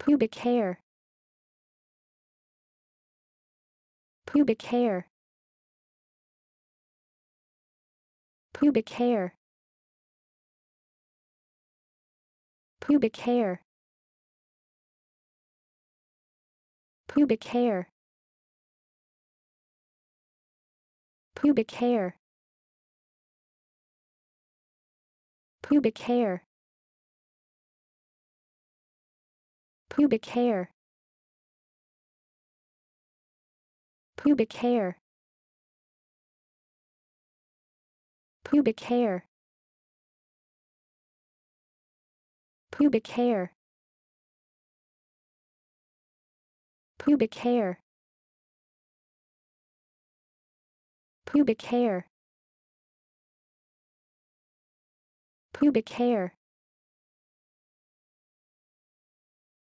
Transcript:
pubic hair pubic hair pubic hair pubic hair pubic hair pubic hair pubic hair pubic hair pubic hair pubic hair pubic hair pubic hair pubic hair pubic hair